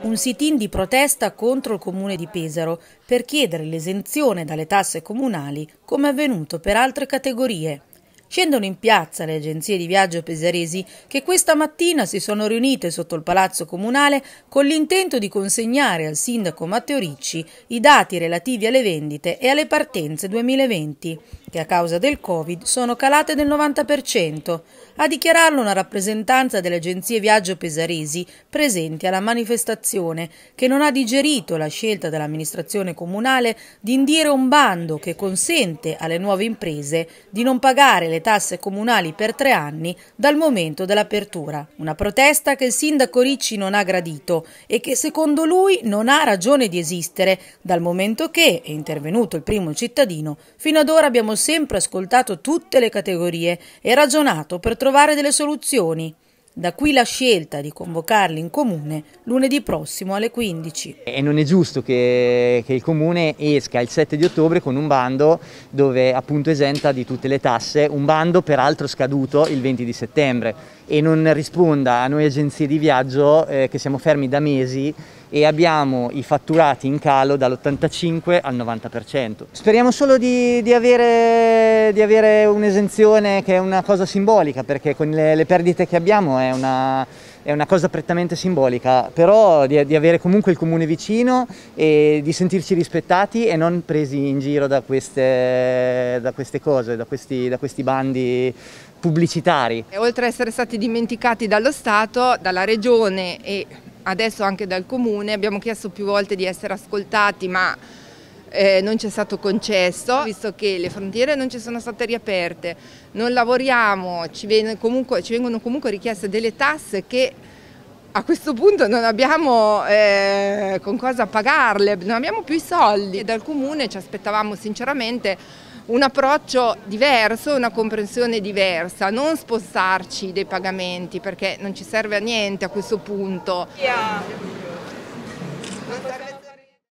Un sit-in di protesta contro il comune di Pesaro per chiedere l'esenzione dalle tasse comunali come avvenuto per altre categorie. Scendono in piazza le agenzie di viaggio pesaresi che questa mattina si sono riunite sotto il Palazzo Comunale con l'intento di consegnare al sindaco Matteo Ricci i dati relativi alle vendite e alle partenze 2020 che a causa del Covid sono calate del 90%, a dichiararlo una rappresentanza delle agenzie viaggio pesaresi presenti alla manifestazione, che non ha digerito la scelta dell'amministrazione comunale di indire un bando che consente alle nuove imprese di non pagare le tasse comunali per tre anni dal momento dell'apertura. Una protesta che il sindaco Ricci non ha gradito e che secondo lui non ha ragione di esistere, dal momento che, è intervenuto il primo cittadino, fino ad ora abbiamo sempre ascoltato tutte le categorie e ragionato per trovare delle soluzioni. Da qui la scelta di convocarli in comune lunedì prossimo alle 15. E non è giusto che, che, il comune esca il 7 di ottobre con un bando dove appunto esenta di tutte le tasse, un bando peraltro scaduto il 20 di settembre e non risponda a noi agenzie di viaggio eh, che siamo fermi da mesi e abbiamo i fatturati in calo dall'85 al 90%. Speriamo solo di, di avere, di avere un'esenzione che è una cosa simbolica perché con le, le perdite che abbiamo è una, è una, cosa prettamente simbolica, però di, di avere comunque il comune vicino e di sentirci rispettati e non presi in giro da queste, da queste cose, da questi, da questi bandi pubblicitari. E oltre ad essere stati dimenticati dallo Stato, dalla Regione e adesso anche dal Comune, abbiamo chiesto più volte di essere ascoltati ma eh, non ci è stato concesso, visto che le frontiere non ci sono state riaperte, non lavoriamo, ci, comunque, ci vengono comunque richieste delle tasse che a questo punto non abbiamo eh, con cosa pagarle, non abbiamo più i soldi. E dal comune ci aspettavamo sinceramente un approccio diverso, una comprensione diversa, non spostarci dei pagamenti perché non ci serve a niente a questo punto. Yeah.